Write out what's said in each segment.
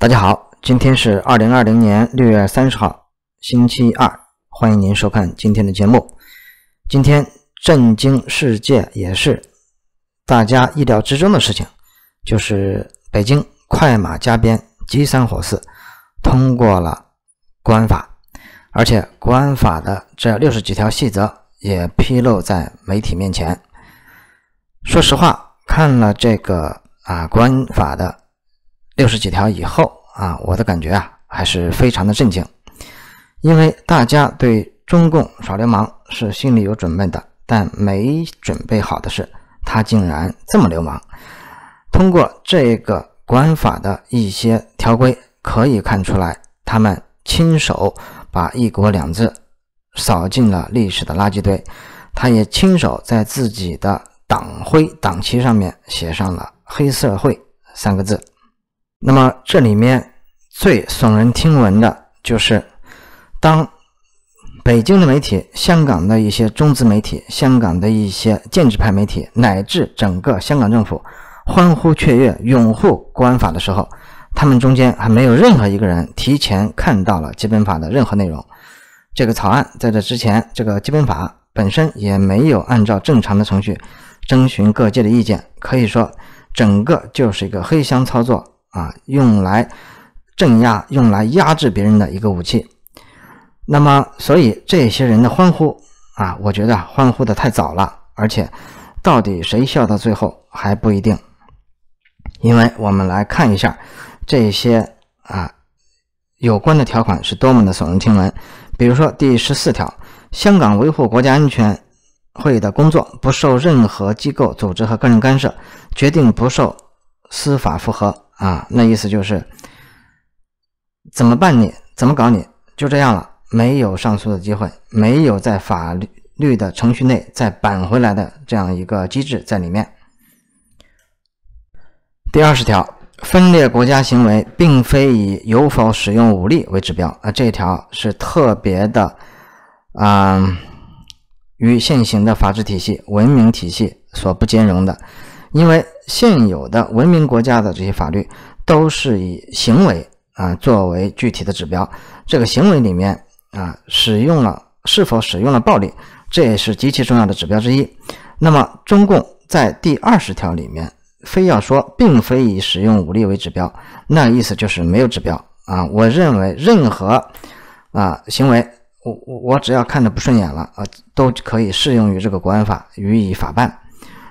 大家好，今天是二零二零年六月三十号，星期二。欢迎您收看今天的节目。今天震惊世界也是大家意料之中的事情，就是北京快马加鞭，急三火四，通过了《国安法》，而且《国安法》的这六十几条细则也披露在媒体面前。说实话，看了这个啊，《国安法》的。六十几条以后啊，我的感觉啊还是非常的震惊，因为大家对中共耍流氓是心里有准备的，但没准备好的是，他竟然这么流氓。通过这个管法的一些条规，可以看出来，他们亲手把“一国两制”扫进了历史的垃圾堆，他也亲手在自己的党徽、党旗上面写上了“黑社会”三个字。那么这里面最耸人听闻的就是，当北京的媒体、香港的一些中资媒体、香港的一些建制派媒体，乃至整个香港政府欢呼雀跃拥护国安法的时候，他们中间还没有任何一个人提前看到了基本法的任何内容。这个草案在这之前，这个基本法本身也没有按照正常的程序征询各界的意见，可以说整个就是一个黑箱操作。啊，用来镇压、用来压制别人的一个武器。那么，所以这些人的欢呼啊，我觉得欢呼的太早了，而且到底谁笑到最后还不一定。因为我们来看一下这些啊有关的条款是多么的耸人听闻。比如说第十四条，香港维护国家安全会的工作不受任何机构、组织和个人干涉，决定不受司法复核。啊，那意思就是怎么办？你怎么搞？你就这样了，没有上诉的机会，没有在法律律的程序内再扳回来的这样一个机制在里面。第二十条，分裂国家行为并非以有否使用武力为指标。啊，这一条是特别的，啊，与现行的法治体系、文明体系所不兼容的。因为现有的文明国家的这些法律都是以行为啊作为具体的指标，这个行为里面啊使用了是否使用了暴力，这也是极其重要的指标之一。那么中共在第二十条里面非要说并非以使用武力为指标，那意思就是没有指标啊。我认为任何啊行为，我我我只要看着不顺眼了啊，都可以适用于这个国安法予以法办。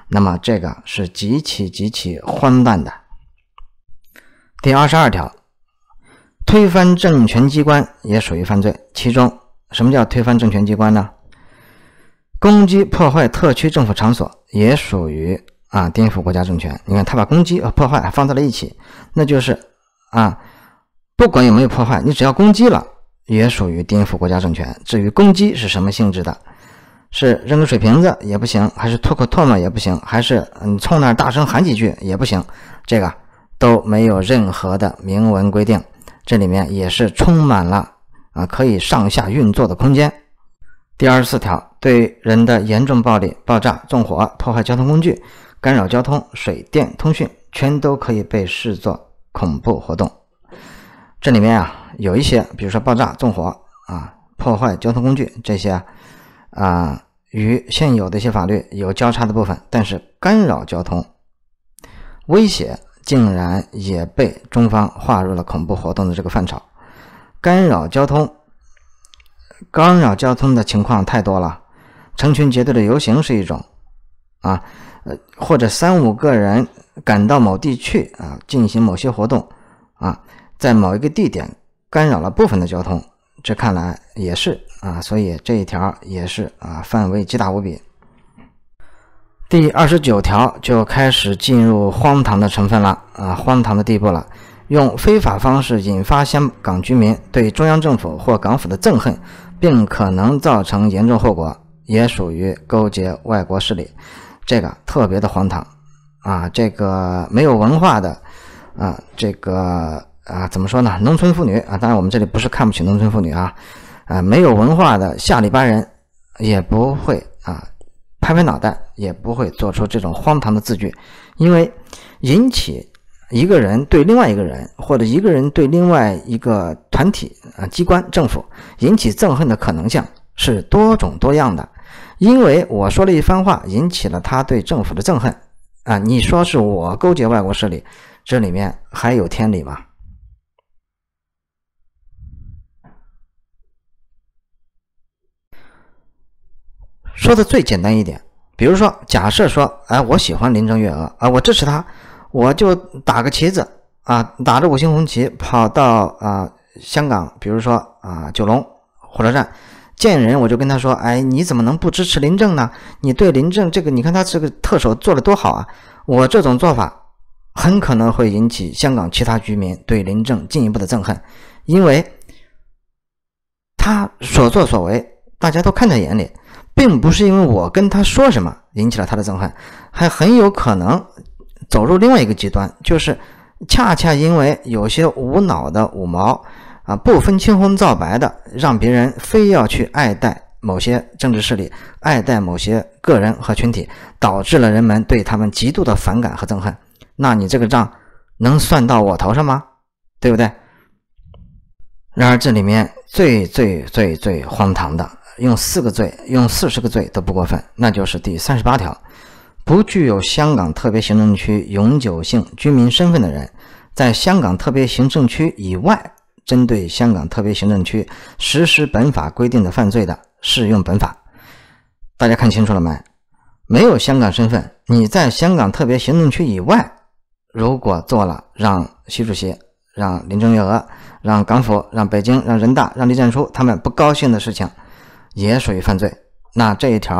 那么这个是极其极其荒诞的。第二十二条，推翻政权机关也属于犯罪。其中，什么叫推翻政权机关呢？攻击破坏特区政府场所也属于啊颠覆国家政权。你看，他把攻击和破坏放在了一起，那就是啊，不管有没有破坏，你只要攻击了，也属于颠覆国家政权。至于攻击是什么性质的？是扔个水瓶子也不行，还是吐口唾沫也不行，还是你冲那儿大声喊几句也不行，这个都没有任何的明文规定，这里面也是充满了啊可以上下运作的空间。第二十四条，对人的严重暴力、爆炸、纵火、破坏交通工具、干扰交通、水电通讯，全都可以被视作恐怖活动。这里面啊，有一些，比如说爆炸、纵火啊、破坏交通工具这些。啊，与现有的一些法律有交叉的部分，但是干扰交通、威胁竟然也被中方划入了恐怖活动的这个范畴。干扰交通、干扰交通的情况太多了，成群结队的游行是一种，啊，呃，或者三五个人赶到某地去啊，进行某些活动，啊，在某一个地点干扰了部分的交通，这看来也是。啊，所以这一条也是啊，范围极大无比。第二十九条就开始进入荒唐的成分了啊，荒唐的地步了。用非法方式引发香港居民对中央政府或港府的憎恨，并可能造成严重后果，也属于勾结外国势力，这个特别的荒唐啊！这个没有文化的啊，这个啊，怎么说呢？农村妇女啊，当然我们这里不是看不起农村妇女啊。啊，没有文化的下里巴人也不会啊，拍拍脑袋也不会做出这种荒唐的字句，因为引起一个人对另外一个人或者一个人对另外一个团体啊机关政府引起憎恨的可能性是多种多样的，因为我说了一番话引起了他对政府的憎恨啊，你说是我勾结外国势力，这里面还有天理吗？说的最简单一点，比如说，假设说，哎，我喜欢林郑月娥，啊，我支持他，我就打个旗子，啊，打着五星红旗跑到啊香港，比如说啊九龙火车站见人，我就跟他说，哎，你怎么能不支持林郑呢？你对林郑这个，你看他这个特首做的多好啊！我这种做法很可能会引起香港其他居民对林郑进一步的憎恨，因为他所作所为，大家都看在眼里。并不是因为我跟他说什么引起了他的憎恨，还很有可能走入另外一个极端，就是恰恰因为有些无脑的五毛啊，不分青红皂白的让别人非要去爱戴某些政治势力，爱戴某些个人和群体，导致了人们对他们极度的反感和憎恨。那你这个账能算到我头上吗？对不对？然而这里面最最最最荒唐的。用四个罪，用四十个罪都不过分。那就是第三十八条，不具有香港特别行政区永久性居民身份的人，在香港特别行政区以外，针对香港特别行政区实施本法规定的犯罪的，适用本法。大家看清楚了没？没有香港身份，你在香港特别行政区以外，如果做了让习主席、让林郑月娥、让港府、让北京、让人大、让栗战书他们不高兴的事情。也属于犯罪。那这一条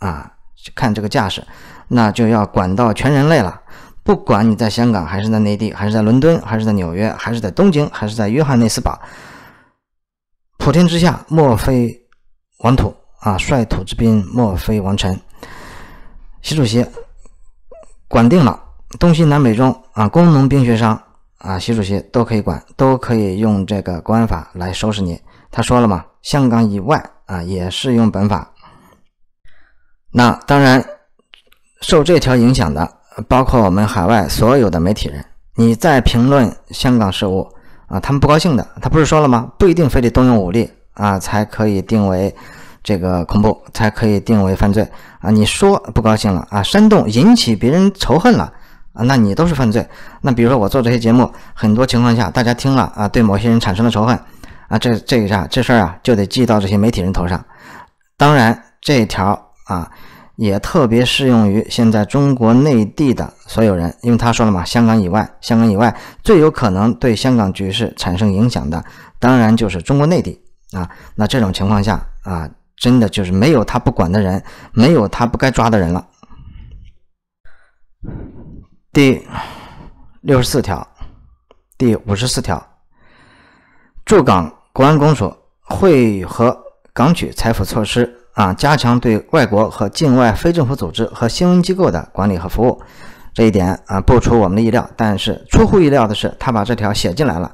啊，看这个架势，那就要管到全人类了。不管你在香港，还是在内地，还是在伦敦，还是在纽约，还是在东京，还是在约翰内斯堡。普天之下莫非王土啊，率土之滨莫非王臣。习主席管定了东西南北中啊，工农兵学商啊，习主席都可以管，都可以用这个国安法来收拾你。他说了吗？香港以外啊也适用本法。那当然受这条影响的，包括我们海外所有的媒体人。你在评论香港事务啊，他们不高兴的。他不是说了吗？不一定非得动用武力啊才可以定为这个恐怖，才可以定为犯罪啊。你说不高兴了啊，煽动引起别人仇恨了啊，那你都是犯罪。那比如说我做这些节目，很多情况下大家听了啊，对某些人产生了仇恨。啊，这这一下这事儿啊，就得记到这些媒体人头上。当然，这条啊，也特别适用于现在中国内地的所有人，因为他说了嘛，香港以外，香港以外，最有可能对香港局势产生影响的，当然就是中国内地啊。那这种情况下啊，真的就是没有他不管的人，没有他不该抓的人了。第六十四条，第五十四条，驻港。国安公署会和港区采取措施啊，加强对外国和境外非政府组织和新闻机构的管理和服务。这一点啊不出我们的意料，但是出乎意料的是，他把这条写进来了。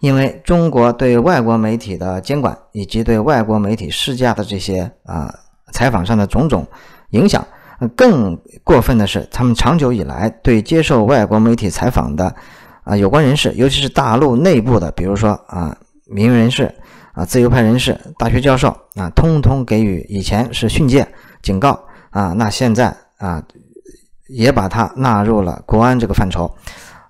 因为中国对外国媒体的监管，以及对外国媒体施加的这些啊采访上的种种影响，更过分的是，他们长久以来对接受外国媒体采访的啊有关人士，尤其是大陆内部的，比如说啊。名人士啊，自由派人士、大学教授啊，通通给予以前是训诫、警告啊，那现在啊，也把它纳入了国安这个范畴，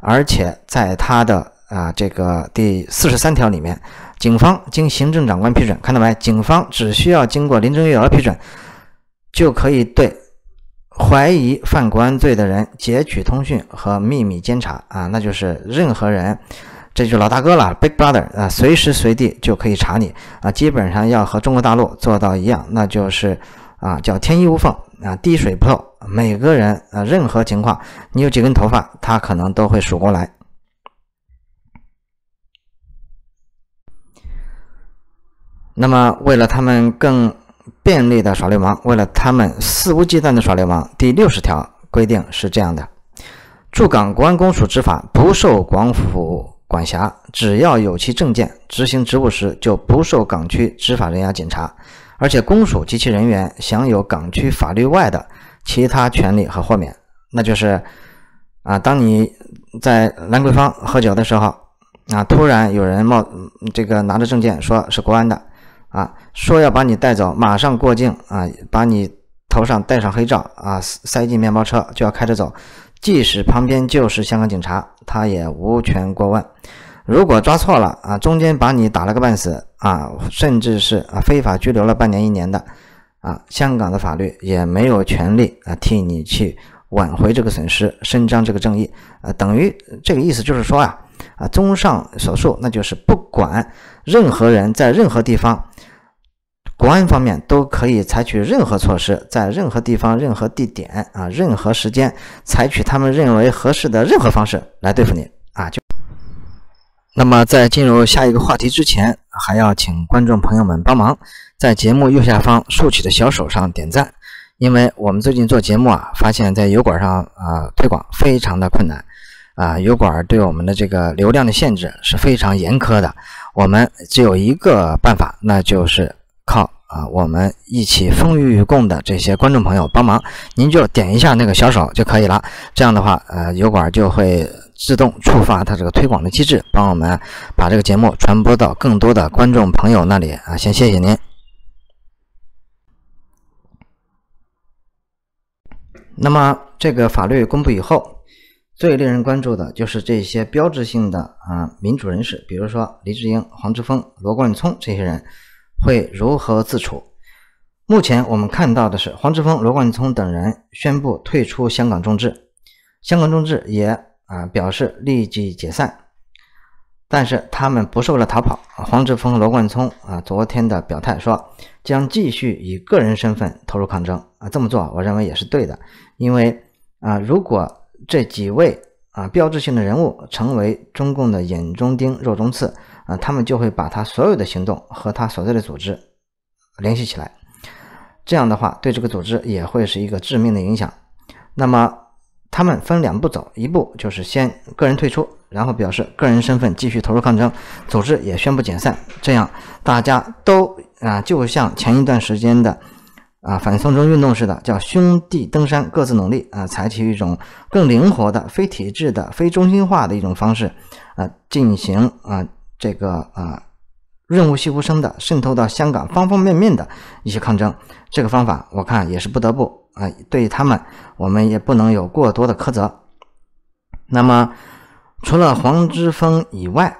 而且在他的啊这个第四十三条里面，警方经行政长官批准，看到没？警方只需要经过林郑月娥批准，就可以对怀疑犯国安罪的人截取通讯和秘密监察啊，那就是任何人。这就老大哥了，Big Brother 啊，随时随地就可以查你啊。基本上要和中国大陆做到一样，那就是啊，叫天衣无缝啊，滴水不漏，每个人啊，任何情况，你有几根头发，他可能都会数过来。那么，为了他们更便利的耍流氓，为了他们肆无忌惮的耍流氓，第六十条规定是这样的：驻港国安公署执法不受广府。管辖，只要有其证件，执行职务时就不受港区执法人员检查，而且公署及其人员享有港区法律外的其他权利和豁免。那就是，啊，当你在兰桂坊喝酒的时候，啊，突然有人冒这个拿着证件说是国安的，啊，说要把你带走，马上过境，啊，把你头上戴上黑罩，啊，塞进面包车就要开着走。即使旁边就是香港警察，他也无权过问。如果抓错了啊，中间把你打了个半死啊，甚至是啊非法拘留了半年一年的啊，香港的法律也没有权利啊替你去挽回这个损失，伸张这个正义啊。等于这个意思就是说啊啊，综上所述，那就是不管任何人在任何地方。国安方面都可以采取任何措施，在任何地方、任何地点啊、任何时间，采取他们认为合适的任何方式来对付你啊！就那么，在进入下一个话题之前，还要请观众朋友们帮忙在节目右下方竖起的小手上点赞，因为我们最近做节目啊，发现在油管上啊推广非常的困难啊，油管对我们的这个流量的限制是非常严苛的，我们只有一个办法，那就是。靠啊！我们一起风雨与共的这些观众朋友帮忙，您就点一下那个小手就可以了。这样的话，呃，油管就会自动触发它这个推广的机制，帮我们把这个节目传播到更多的观众朋友那里啊。先谢谢您。那么，这个法律公布以后，最令人关注的就是这些标志性的啊民主人士，比如说黎志英、黄志峰、罗贯聪这些人。会如何自处？目前我们看到的是，黄志峰、罗冠聪等人宣布退出香港中治，香港中治也啊表示立即解散。但是他们不是为了逃跑，黄志峰、罗冠聪啊昨天的表态说将继续以个人身份投入抗争啊这么做，我认为也是对的，因为啊如果这几位啊标志性的人物成为中共的眼中钉、肉中刺。啊，他们就会把他所有的行动和他所在的组织联系起来，这样的话对这个组织也会是一个致命的影响。那么他们分两步走，一步就是先个人退出，然后表示个人身份继续投入抗争，组织也宣布解散。这样大家都啊，就像前一段时间的啊反送中运动似的，叫兄弟登山，各自努力啊，采取一种更灵活的、非体制的、非中心化的一种方式啊进行啊。这个啊，润物细无声的渗透到香港方方面面的一些抗争，这个方法我看也是不得不啊，对他们我们也不能有过多的苛责。那么除了黄之锋以外，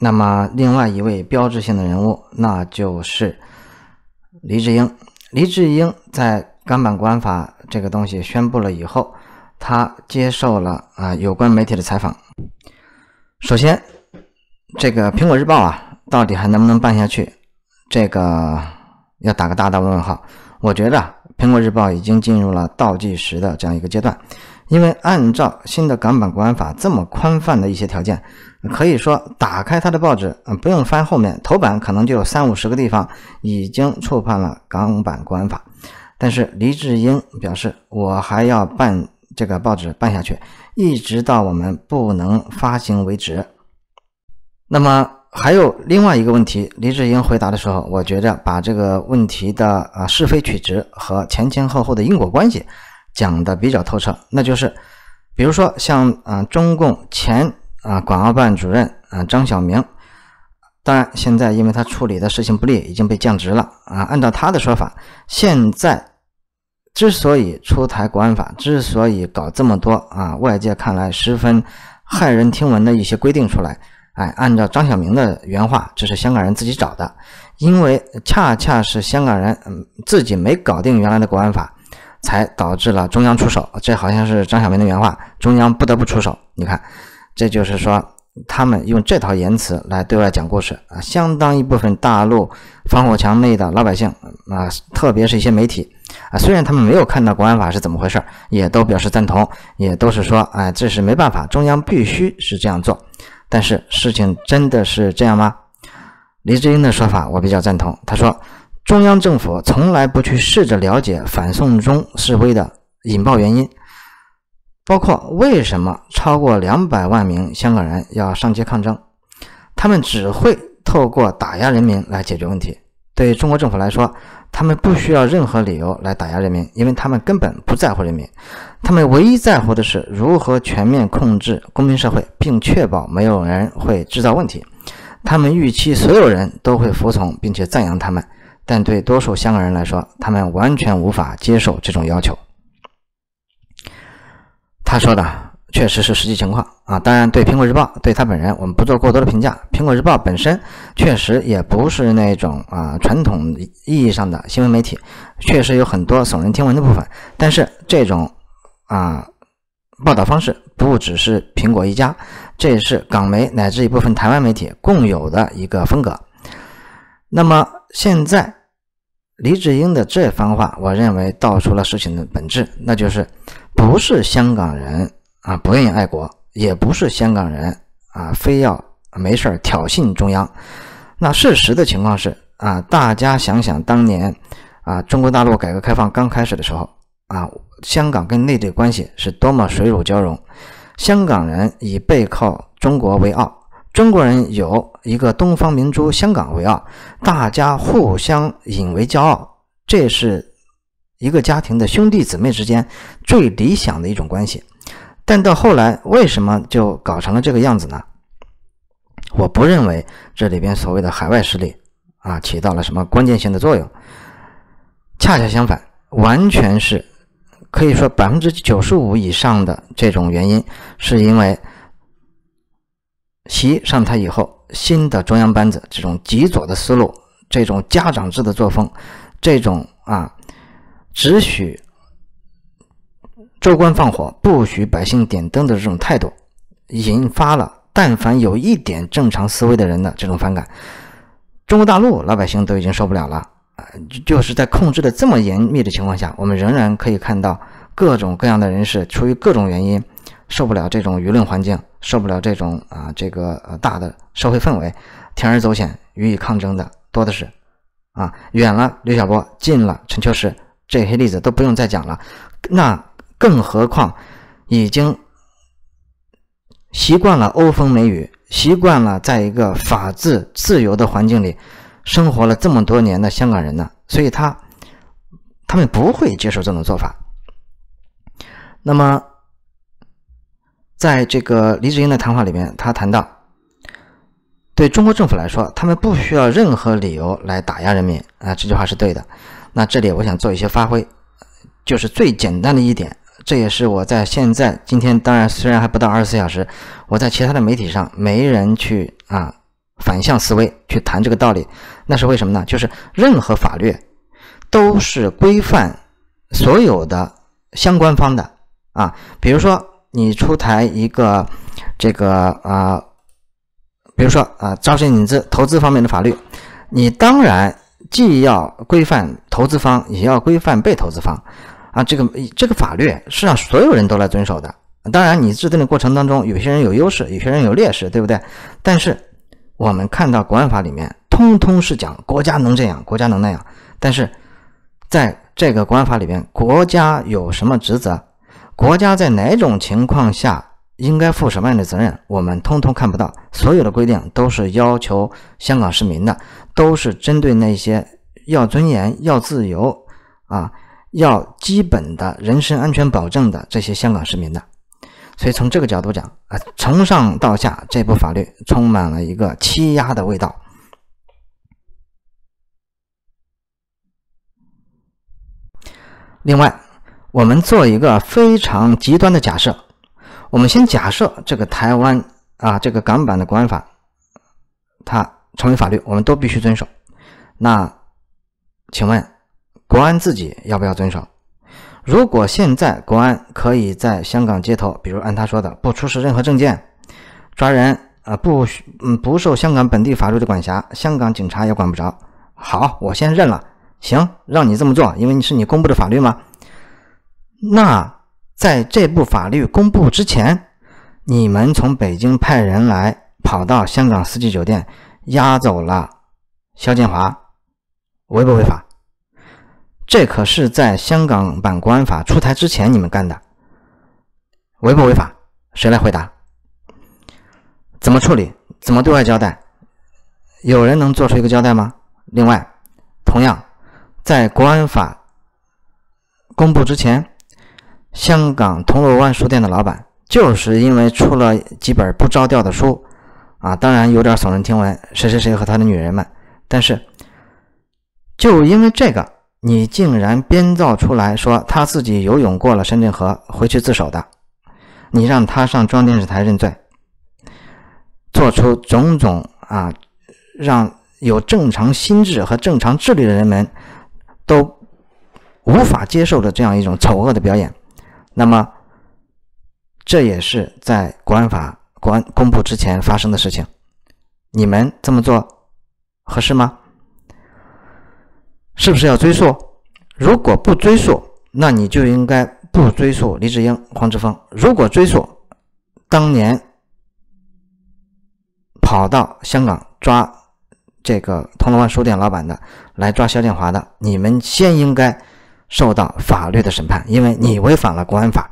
那么另外一位标志性的人物那就是黎智英。黎智英在《港版国安法》这个东西宣布了以后，他接受了啊有关媒体的采访。首先。这个《苹果日报》啊，到底还能不能办下去？这个要打个大大的问号。我觉得《苹果日报》已经进入了倒计时的这样一个阶段，因为按照新的港版国安法这么宽泛的一些条件，可以说打开它的报纸，嗯，不用翻后面，头版可能就有三五十个地方已经触犯了港版国安法。但是黎智英表示，我还要办这个报纸办下去，一直到我们不能发行为止。那么还有另外一个问题，李志英回答的时候，我觉着把这个问题的啊是非曲直和前前后后的因果关系讲得比较透彻。那就是，比如说像啊中共前啊港澳办主任啊张晓明，当然现在因为他处理的事情不利，已经被降职了啊。按照他的说法，现在之所以出台国安法，之所以搞这么多啊外界看来十分骇人听闻的一些规定出来。哎，按照张小明的原话，这是香港人自己找的，因为恰恰是香港人嗯自己没搞定原来的国安法，才导致了中央出手。这好像是张小明的原话，中央不得不出手。你看，这就是说他们用这套言辞来对外讲故事啊，相当一部分大陆防火墙内的老百姓啊，特别是一些媒体啊，虽然他们没有看到国安法是怎么回事儿，也都表示赞同，也都是说，哎，这是没办法，中央必须是这样做。但是事情真的是这样吗？黎志英的说法我比较赞同。他说，中央政府从来不去试着了解反送中示威的引爆原因，包括为什么超过两百万名香港人要上街抗争，他们只会透过打压人民来解决问题。对中国政府来说，他们不需要任何理由来打压人民，因为他们根本不在乎人民。他们唯一在乎的是如何全面控制公民社会，并确保没有人会制造问题。他们预期所有人都会服从，并且赞扬他们。但对多数香港人来说，他们完全无法接受这种要求。他说的。确实是实际情况啊！当然，对苹果日报，对他本人，我们不做过多的评价。苹果日报本身确实也不是那种啊传统意义上的新闻媒体，确实有很多耸人听闻的部分。但是这种啊报道方式，不只是苹果一家，这也是港媒乃至一部分台湾媒体共有的一个风格。那么现在李志英的这番话，我认为道出了事情的本质，那就是不是香港人。啊，不愿意爱国，也不是香港人啊，非要没事儿挑衅中央。那事实的情况是啊，大家想想当年，啊，中国大陆改革开放刚开始的时候啊，香港跟内地关系是多么水乳交融。香港人以背靠中国为傲，中国人有一个东方明珠香港为傲，大家互相引为骄傲，这是一个家庭的兄弟姊妹之间最理想的一种关系。但到后来，为什么就搞成了这个样子呢？我不认为这里边所谓的海外势力啊起到了什么关键性的作用。恰恰相反，完全是可以说百分之九十五以上的这种原因，是因为习上台以后，新的中央班子这种极左的思路、这种家长制的作风、这种啊只许。州官放火，不许百姓点灯的这种态度，引发了但凡有一点正常思维的人的这种反感。中国大陆老百姓都已经受不了了啊！就是在控制的这么严密的情况下，我们仍然可以看到各种各样的人士出于各种原因受不了这种舆论环境，受不了这种啊这个大的社会氛围，铤而走险予以抗争的多的是啊！远了刘晓波，近了陈秋实，这些例子都不用再讲了。那。更何况，已经习惯了欧风美雨，习惯了在一个法治自由的环境里生活了这么多年的香港人呢，所以，他他们不会接受这种做法。那么，在这个李智英的谈话里面，他谈到对中国政府来说，他们不需要任何理由来打压人民啊，这句话是对的。那这里我想做一些发挥，就是最简单的一点。这也是我在现在今天，当然虽然还不到二十四小时，我在其他的媒体上没人去啊反向思维去谈这个道理，那是为什么呢？就是任何法律都是规范所有的相关方的啊，比如说你出台一个这个啊，比如说啊招商引资投资方面的法律，你当然既要规范投资方，也要规范被投资方。啊，这个这个法律是让所有人都来遵守的。当然，你制定的过程当中，有些人有优势，有些人有劣势，对不对？但是，我们看到国安法里面，通通是讲国家能这样，国家能那样。但是，在这个国安法里面，国家有什么职责？国家在哪种情况下应该负什么样的责任？我们通通看不到。所有的规定都是要求香港市民的，都是针对那些要尊严、要自由啊。要基本的人身安全保证的这些香港市民的，所以从这个角度讲啊，从上到下这部法律充满了一个欺压的味道。另外，我们做一个非常极端的假设，我们先假设这个台湾啊这个港版的国安法它成为法律，我们都必须遵守。那请问？国安自己要不要遵守？如果现在国安可以在香港街头，比如按他说的，不出示任何证件抓人，呃，不，嗯，不受香港本地法律的管辖，香港警察也管不着。好，我先认了。行，让你这么做，因为你是你公布的法律吗？那在这部法律公布之前，你们从北京派人来跑到香港四季酒店押走了肖建华，违不违法？这可是在香港版国安法出台之前你们干的，违不违法？谁来回答？怎么处理？怎么对外交代？有人能做出一个交代吗？另外，同样在国安法公布之前，香港铜锣湾书店的老板就是因为出了几本不着调的书，啊，当然有点耸人听闻，“谁谁谁和他的女人们”，但是就因为这个。你竟然编造出来说他自己游泳过了深圳河回去自首的，你让他上中央电视台认罪，做出种种啊，让有正常心智和正常智力的人们都无法接受的这样一种丑恶的表演。那么，这也是在国安法国安公布之前发生的事情，你们这么做合适吗？是不是要追溯？如果不追溯，那你就应该不追溯李志英、黄志峰。如果追溯，当年跑到香港抓这个铜锣湾书店老板的，来抓肖建华的，你们先应该受到法律的审判，因为你违反了国安法。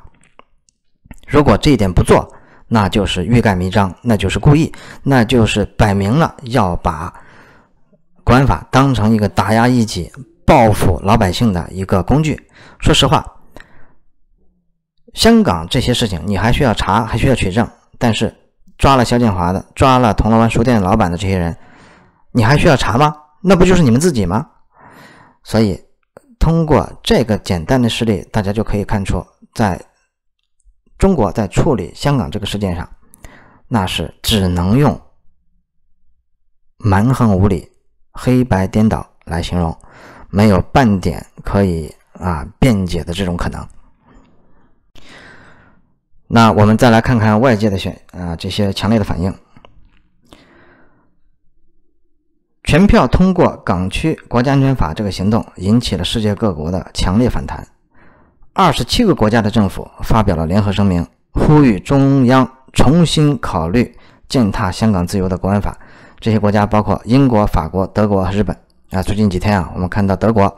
如果这一点不做，那就是欲盖弥彰，那就是故意，那就是摆明了要把。官法当成一个打压异己、报复老百姓的一个工具。说实话，香港这些事情你还需要查，还需要取证。但是抓了萧建华的、抓了铜锣湾书店老板的这些人，你还需要查吗？那不就是你们自己吗？所以，通过这个简单的事例，大家就可以看出，在中国在处理香港这个事件上，那是只能用蛮横无理。黑白颠倒来形容，没有半点可以啊辩解的这种可能。那我们再来看看外界的选啊这些强烈的反应。全票通过港区国家安全法这个行动，引起了世界各国的强烈反弹。二十七个国家的政府发表了联合声明，呼吁中央重新考虑践踏香港自由的国安法。这些国家包括英国、法国、德国、日本啊，最近几天啊，我们看到德国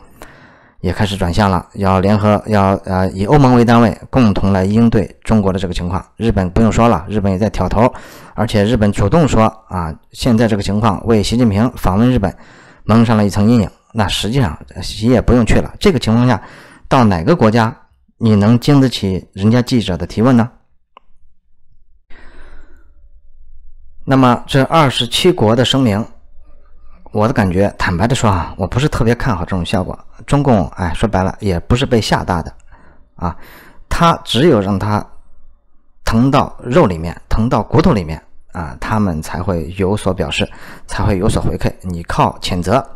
也开始转向了，要联合，要呃，以欧盟为单位共同来应对中国的这个情况。日本不用说了，日本也在挑头，而且日本主动说啊，现在这个情况为习近平访问日本蒙上了一层阴影。那实际上，习也不用去了。这个情况下，到哪个国家你能经得起人家记者的提问呢？那么这二十七国的声明，我的感觉，坦白的说啊，我不是特别看好这种效果。中共，哎，说白了也不是被吓大的，啊，他只有让他疼到肉里面，疼到骨头里面啊，他们才会有所表示，才会有所回馈。你靠谴责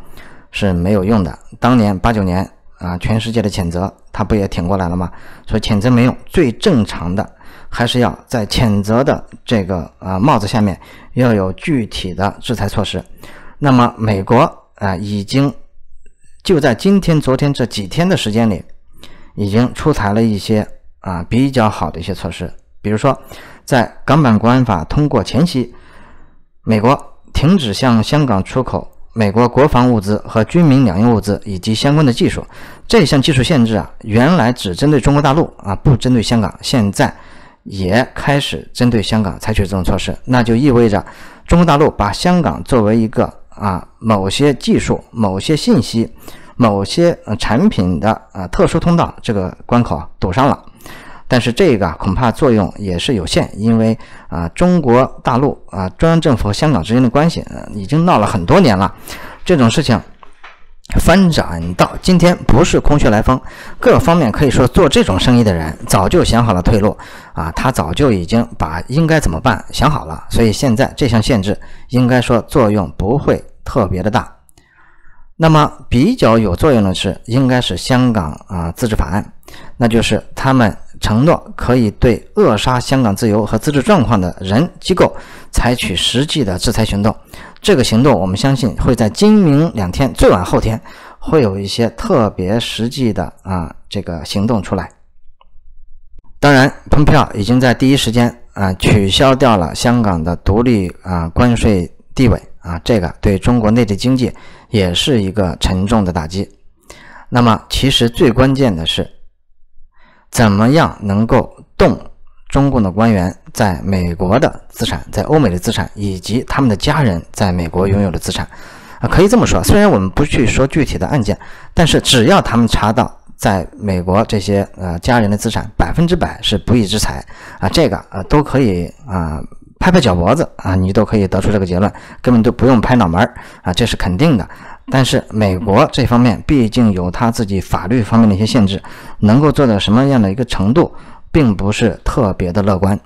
是没有用的。当年八九年啊，全世界的谴责，他不也挺过来了吗？所以谴责没用，最正常的。还是要在谴责的这个啊帽子下面要有具体的制裁措施。那么美国啊，已经就在今天、昨天这几天的时间里，已经出台了一些啊比较好的一些措施。比如说，在港版国安法通过前夕，美国停止向香港出口美国国防物资和军民两用物资以及相关的技术。这项技术限制啊，原来只针对中国大陆啊，不针对香港，现在。也开始针对香港采取这种措施，那就意味着中国大陆把香港作为一个啊某些技术、某些信息、某些呃产品的呃特殊通道这个关口堵上了。但是这个恐怕作用也是有限，因为啊中国大陆啊中央政府和香港之间的关系已经闹了很多年了，这种事情。翻转到今天不是空穴来风，各方面可以说做这种生意的人早就想好了退路啊，他早就已经把应该怎么办想好了，所以现在这项限制应该说作用不会特别的大。那么比较有作用的是应该是香港啊自治法案，那就是他们。承诺可以对扼杀香港自由和自治状况的人机构采取实际的制裁行动。这个行动，我们相信会在今明两天，最晚后天，会有一些特别实际的啊这个行动出来。当然，通票已经在第一时间啊取消掉了香港的独立啊关税地位啊，这个对中国内地经济也是一个沉重的打击。那么，其实最关键的是。怎么样能够动中共的官员在美国的资产，在欧美的资产，以及他们的家人在美国拥有的资产？啊，可以这么说，虽然我们不去说具体的案件，但是只要他们查到在美国这些呃家人的资产百分之百是不义之财，啊，这个啊都可以啊拍拍脚脖子啊，你都可以得出这个结论，根本都不用拍脑门儿啊，这是肯定的。但是美国这方面毕竟有他自己法律方面的一些限制，能够做到什么样的一个程度，并不是特别的乐观。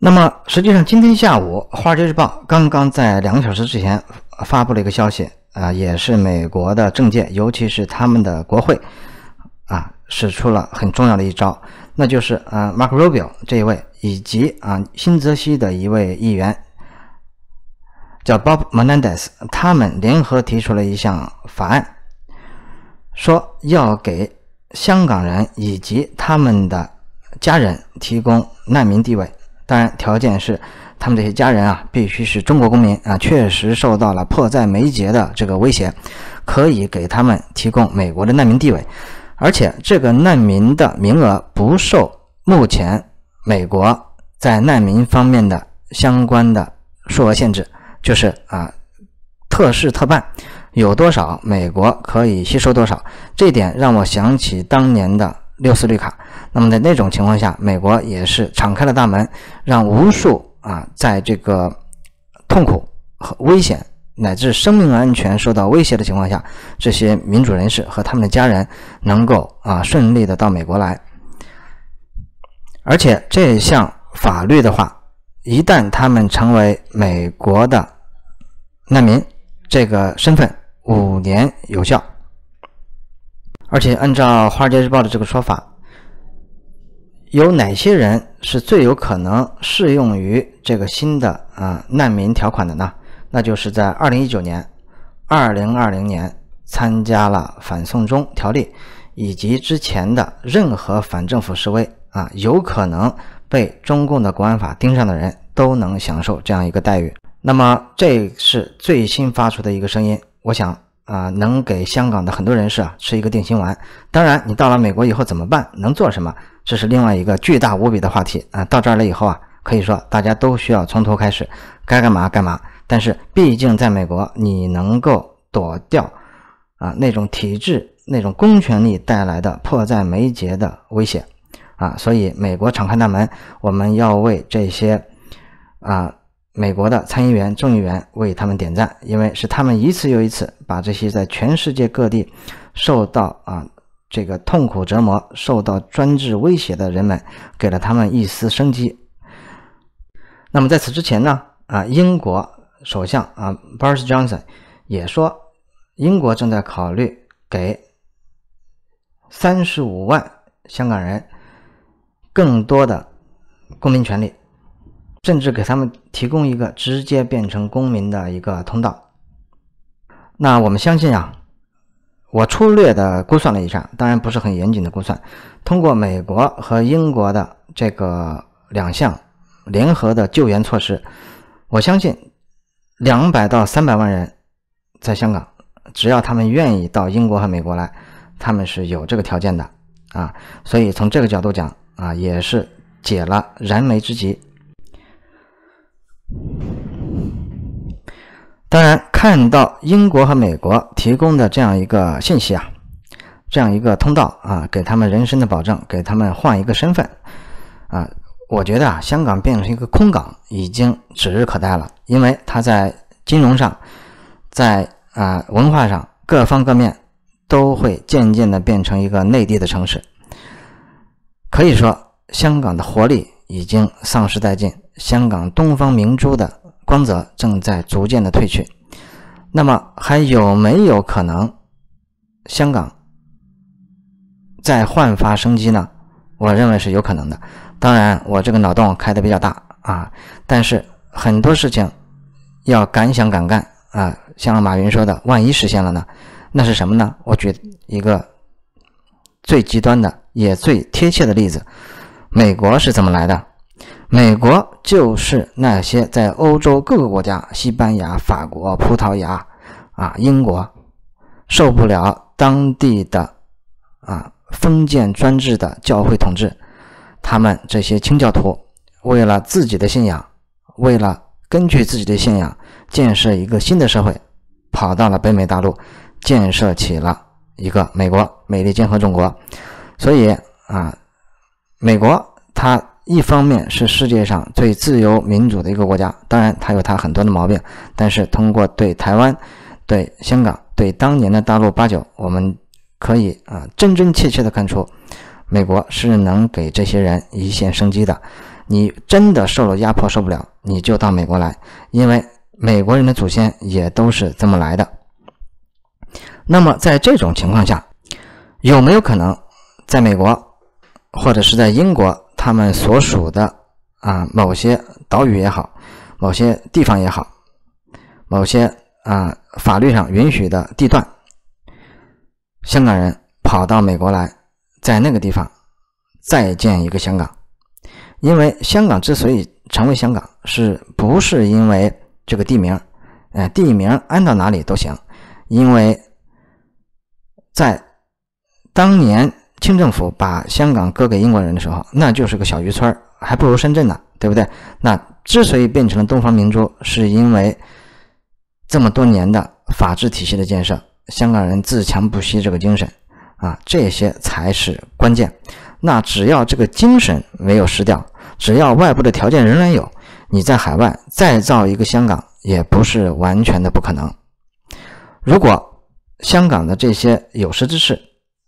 那么实际上，今天下午，《华尔街日报》刚刚在两个小时之前发布了一个消息，啊，也是美国的政界，尤其是他们的国会，啊，使出了很重要的一招，那就是呃，Mark Rubio 这一位，以及啊，新泽西的一位议员。叫 Bob m e n a n d e s 他们联合提出了一项法案，说要给香港人以及他们的家人提供难民地位。当然，条件是他们这些家人啊，必须是中国公民啊，确实受到了迫在眉睫的这个威胁，可以给他们提供美国的难民地位。而且，这个难民的名额不受目前美国在难民方面的相关的数额限制。就是啊，特事特办，有多少美国可以吸收多少，这点让我想起当年的六四绿卡。那么在那种情况下，美国也是敞开了大门，让无数啊，在这个痛苦和危险乃至生命安全受到威胁的情况下，这些民主人士和他们的家人能够啊顺利的到美国来。而且这项法律的话。一旦他们成为美国的难民，这个身份五年有效。而且，按照《华尔街日报》的这个说法，有哪些人是最有可能适用于这个新的啊难民条款的呢？那就是在2019年、2020年参加了反送中条例以及之前的任何反政府示威啊，有可能。被中共的国安法盯上的人都能享受这样一个待遇，那么这是最新发出的一个声音，我想啊，能给香港的很多人士啊吃一个定心丸。当然，你到了美国以后怎么办？能做什么？这是另外一个巨大无比的话题啊。到这儿了以后啊，可以说大家都需要从头开始，该干嘛干嘛。但是，毕竟在美国，你能够躲掉啊那种体制、那种公权力带来的迫在眉睫的危险。啊，所以美国敞开大门，我们要为这些，啊，美国的参议员、众议员为他们点赞，因为是他们一次又一次把这些在全世界各地受到啊这个痛苦折磨、受到专制威胁的人们给了他们一丝生机。那么在此之前呢，啊，英国首相啊，b r i Johnson 也说，英国正在考虑给三十五万香港人。更多的公民权利，甚至给他们提供一个直接变成公民的一个通道。那我们相信啊，我粗略的估算了一下，当然不是很严谨的估算。通过美国和英国的这个两项联合的救援措施，我相信两百到三百万人在香港，只要他们愿意到英国和美国来，他们是有这个条件的啊。所以从这个角度讲。啊，也是解了燃眉之急。当然，看到英国和美国提供的这样一个信息啊，这样一个通道啊，给他们人身的保障，给他们换一个身份啊，我觉得啊，香港变成一个空港已经指日可待了，因为它在金融上，在啊文化上，各方各面都会渐渐的变成一个内地的城市。可以说，香港的活力已经丧失殆尽，香港东方明珠的光泽正在逐渐的褪去。那么，还有没有可能，香港再焕发生机呢？我认为是有可能的。当然，我这个脑洞开的比较大啊。但是很多事情要敢想敢干啊。像马云说的：“万一实现了呢？那是什么呢？”我举一个最极端的。也最贴切的例子，美国是怎么来的？美国就是那些在欧洲各个国家，西班牙、法国、葡萄牙，啊，英国，受不了当地的啊封建专制的教会统治，他们这些清教徒，为了自己的信仰，为了根据自己的信仰建设一个新的社会，跑到了北美大陆，建设起了一个美国，美利坚合众国。所以啊，美国它一方面是世界上最自由民主的一个国家，当然它有它很多的毛病。但是通过对台湾、对香港、对当年的大陆八九，我们可以啊真真切切的看出，美国是能给这些人一线生机的。你真的受了压迫受不了，你就到美国来，因为美国人的祖先也都是这么来的。那么在这种情况下，有没有可能？在美国，或者是在英国，他们所属的啊某些岛屿也好，某些地方也好，某些啊法律上允许的地段，香港人跑到美国来，在那个地方再建一个香港。因为香港之所以成为香港，是不是因为这个地名？哎，地名安到哪里都行，因为在当年。清政府把香港割给英国人的时候，那就是个小渔村，还不如深圳呢，对不对？那之所以变成了东方明珠，是因为这么多年的法治体系的建设，香港人自强不息这个精神啊，这些才是关键。那只要这个精神没有失掉，只要外部的条件仍然有，你在海外再造一个香港也不是完全的不可能。如果香港的这些有识之士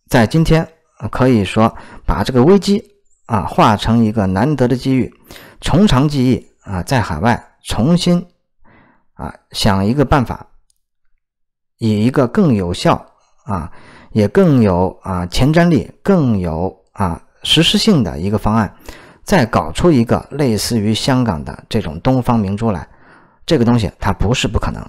在今天。可以说，把这个危机啊化成一个难得的机遇，从长计议啊，在海外重新啊想一个办法，以一个更有效啊也更有啊前瞻力、更有啊实施性的一个方案，再搞出一个类似于香港的这种东方明珠来，这个东西它不是不可能。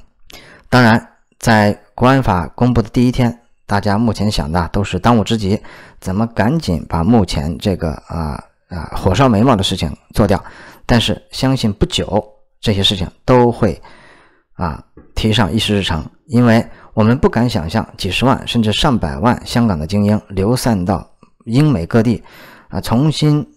当然，在国安法公布的第一天。大家目前想的都是当务之急，怎么赶紧把目前这个啊啊火烧眉毛的事情做掉？但是相信不久这些事情都会啊提上议事日程，因为我们不敢想象几十万甚至上百万香港的精英流散到英美各地啊重新。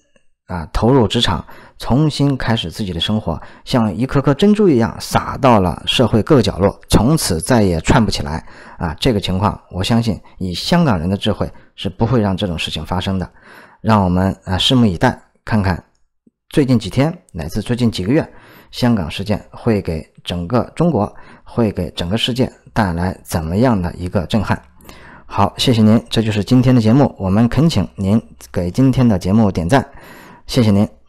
啊！投入职场，重新开始自己的生活，像一颗颗珍珠一样撒到了社会各个角落，从此再也串不起来。啊，这个情况，我相信以香港人的智慧是不会让这种事情发生的。让我们啊，拭目以待，看看最近几天乃至最近几个月，香港事件会给整个中国、会给整个世界带来怎么样的一个震撼。好，谢谢您，这就是今天的节目。我们恳请您给今天的节目点赞。谢谢您。